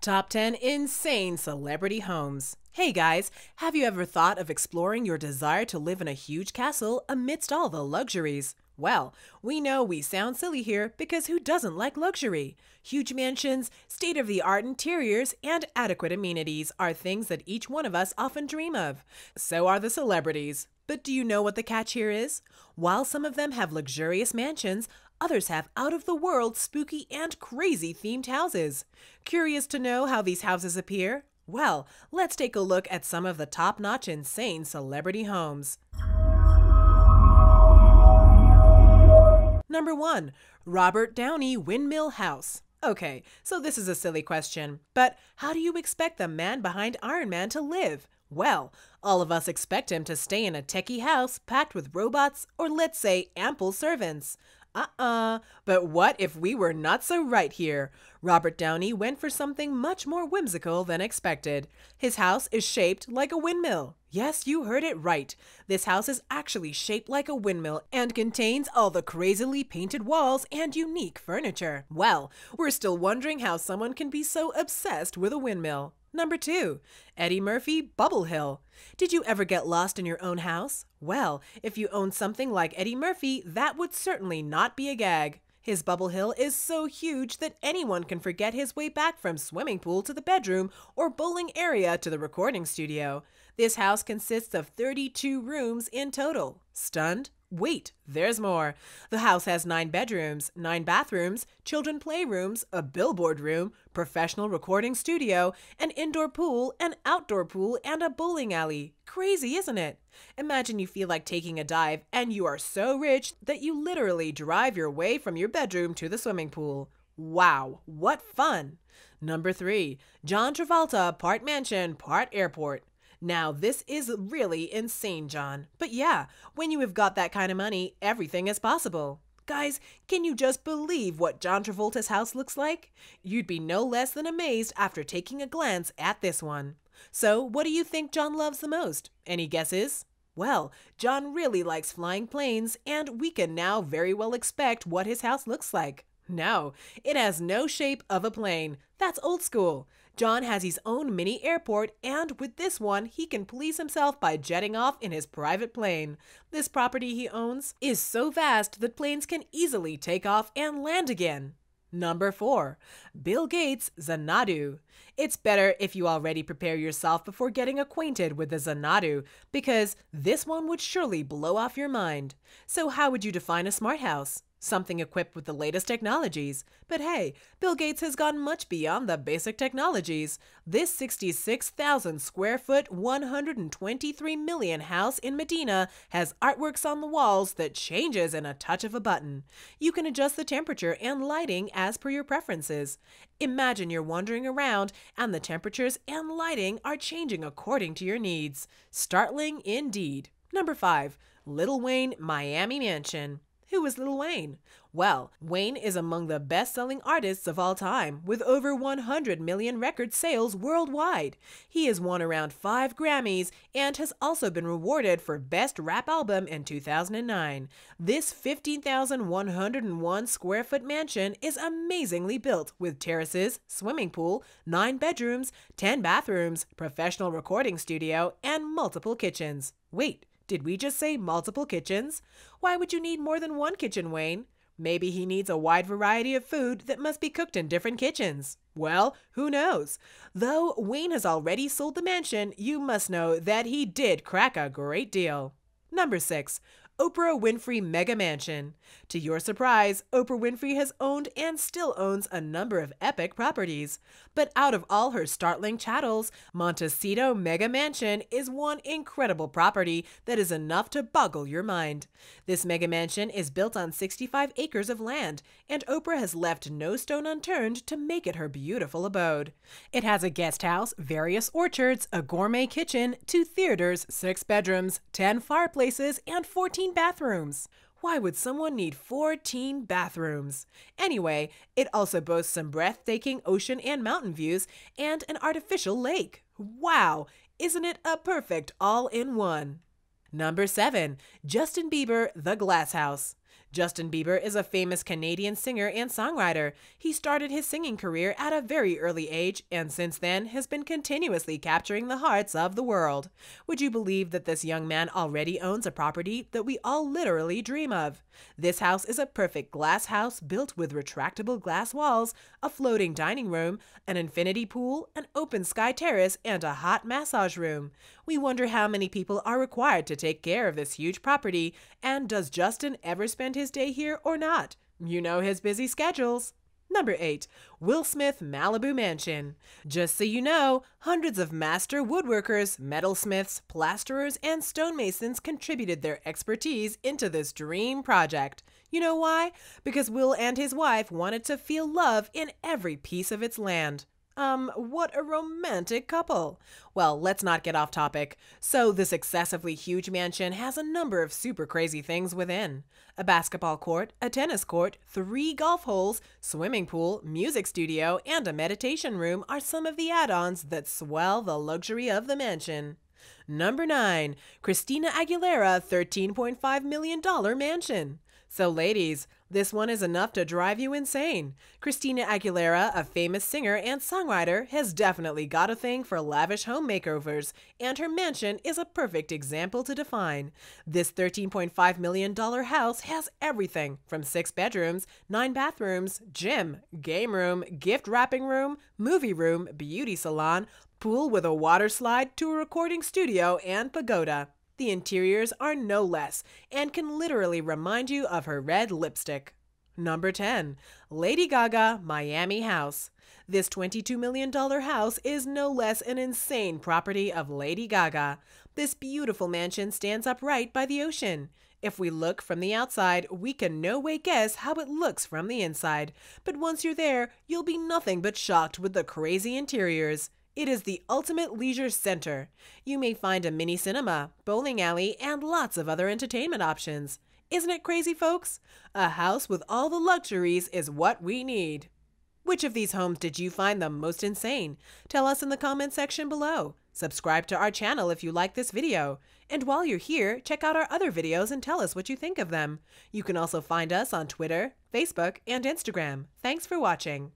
Top 10 Insane Celebrity Homes. Hey guys, have you ever thought of exploring your desire to live in a huge castle amidst all the luxuries? Well, we know we sound silly here because who doesn't like luxury? Huge mansions, state of the art interiors, and adequate amenities are things that each one of us often dream of. So are the celebrities. But do you know what the catch here is? While some of them have luxurious mansions, Others have out of the world, spooky, and crazy themed houses. Curious to know how these houses appear? Well, let's take a look at some of the top notch insane celebrity homes. Number 1. Robert Downey Windmill House. Okay, so this is a silly question, but how do you expect the man behind Iron Man to live? Well, all of us expect him to stay in a techie house packed with robots or let's say ample servants. Uh uh. But what if we were not so right here? Robert Downey went for something much more whimsical than expected. His house is shaped like a windmill. Yes, you heard it right. This house is actually shaped like a windmill and contains all the crazily painted walls and unique furniture. Well, we're still wondering how someone can be so obsessed with a windmill. Number two, Eddie Murphy, Bubble Hill. Did you ever get lost in your own house? Well, if you own something like Eddie Murphy, that would certainly not be a gag. His bubble hill is so huge that anyone can forget his way back from swimming pool to the bedroom or bowling area to the recording studio. This house consists of 32 rooms in total. Stunned? Wait, there's more. The house has nine bedrooms, nine bathrooms, children playrooms, a billboard room, professional recording studio, an indoor pool, an outdoor pool, and a bowling alley. Crazy, isn't it? Imagine you feel like taking a dive and you are so rich that you literally drive your way from your bedroom to the swimming pool. Wow, what fun! Number 3. John Travolta, part mansion, part airport. Now, this is really insane, John. But yeah, when you have got that kind of money, everything is possible. Guys, can you just believe what John Travolta's house looks like? You'd be no less than amazed after taking a glance at this one. So, what do you think John loves the most? Any guesses? Well, John really likes flying planes, and we can now very well expect what his house looks like. No, it has no shape of a plane. That's old school. John has his own mini airport, and with this one, he can please himself by jetting off in his private plane. This property he owns is so vast that planes can easily take off and land again. Number 4. Bill Gates Xanadu. It's better if you already prepare yourself before getting acquainted with the Xanadu, because this one would surely blow off your mind. So, how would you define a smart house? Something equipped with the latest technologies. But hey, Bill Gates has gone much beyond the basic technologies. This 66,000 square foot, 123 million house in Medina has artworks on the walls that changes in a touch of a button. You can adjust the temperature and lighting as per your preferences. Imagine you're wandering around and the temperatures and lighting are changing according to your needs. Startling indeed. Number 5. Little Wayne Miami Mansion. Who is Lil Wayne? Well, Wayne is among the best selling artists of all time, with over 100 million record sales worldwide. He has won around five Grammys and has also been rewarded for Best Rap Album in 2009. This 15,101 square foot mansion is amazingly built with terraces, swimming pool, nine bedrooms, 10 bathrooms, professional recording studio, and multiple kitchens. Wait, did we just say multiple kitchens? Why would you need more than one kitchen, Wayne? Maybe he needs a wide variety of food that must be cooked in different kitchens. Well, who knows? Though Wayne has already sold the mansion, you must know that he did crack a great deal. Number 6. Oprah Winfrey Mega Mansion. To your surprise, Oprah Winfrey has owned and still owns a number of epic properties. But out of all her startling chattels, Montecito Mega Mansion is one incredible property that is enough to boggle your mind. This mega mansion is built on 65 acres of land, and Oprah has left no stone unturned to make it her beautiful abode. It has a guest house, various orchards, a gourmet kitchen, two theaters, six bedrooms, 10 fireplaces, and 14 14 bathrooms. Why would someone need 14 bathrooms? Anyway, it also boasts some breathtaking ocean and mountain views and an artificial lake. Wow, isn't it a perfect all in one? Number 7. Justin Bieber The Glass House. Justin Bieber is a famous Canadian singer and songwriter. He started his singing career at a very early age and since then has been continuously capturing the hearts of the world. Would you believe that this young man already owns a property that we all literally dream of? This house is a perfect glass house built with retractable glass walls, a floating dining room, an infinity pool, an open sky terrace, and a hot massage room. We wonder how many people are required to take care of this huge property, and does Justin ever spend his day here or not. You know his busy schedules. Number 8. Will Smith Malibu Mansion. Just so you know, hundreds of master woodworkers, metalsmiths, plasterers, and stonemasons contributed their expertise into this dream project. You know why? Because Will and his wife wanted to feel love in every piece of its land. Um, what a romantic couple. Well, let's not get off topic. So, this excessively huge mansion has a number of super crazy things within a basketball court, a tennis court, three golf holes, swimming pool, music studio, and a meditation room are some of the add ons that swell the luxury of the mansion. Number 9. Christina Aguilera $13.5 million mansion. So, ladies, this one is enough to drive you insane. Christina Aguilera, a famous singer and songwriter, has definitely got a thing for lavish home makeovers, and her mansion is a perfect example to define. This $13.5 million house has everything from six bedrooms, nine bathrooms, gym, game room, gift wrapping room, movie room, beauty salon, pool with a water slide, to a recording studio, and pagoda. The interiors are no less and can literally remind you of her red lipstick. Number 10, Lady Gaga Miami House. This $22 million house is no less an insane property of Lady Gaga. This beautiful mansion stands upright by the ocean. If we look from the outside, we can no way guess how it looks from the inside. But once you're there, you'll be nothing but shocked with the crazy interiors. It is the ultimate leisure center. You may find a mini cinema, bowling alley, and lots of other entertainment options. Isn't it crazy, folks? A house with all the luxuries is what we need. Which of these homes did you find the most insane? Tell us in the comment section below. Subscribe to our channel if you like this video. And while you're here, check out our other videos and tell us what you think of them. You can also find us on Twitter, Facebook, and Instagram. Thanks for watching.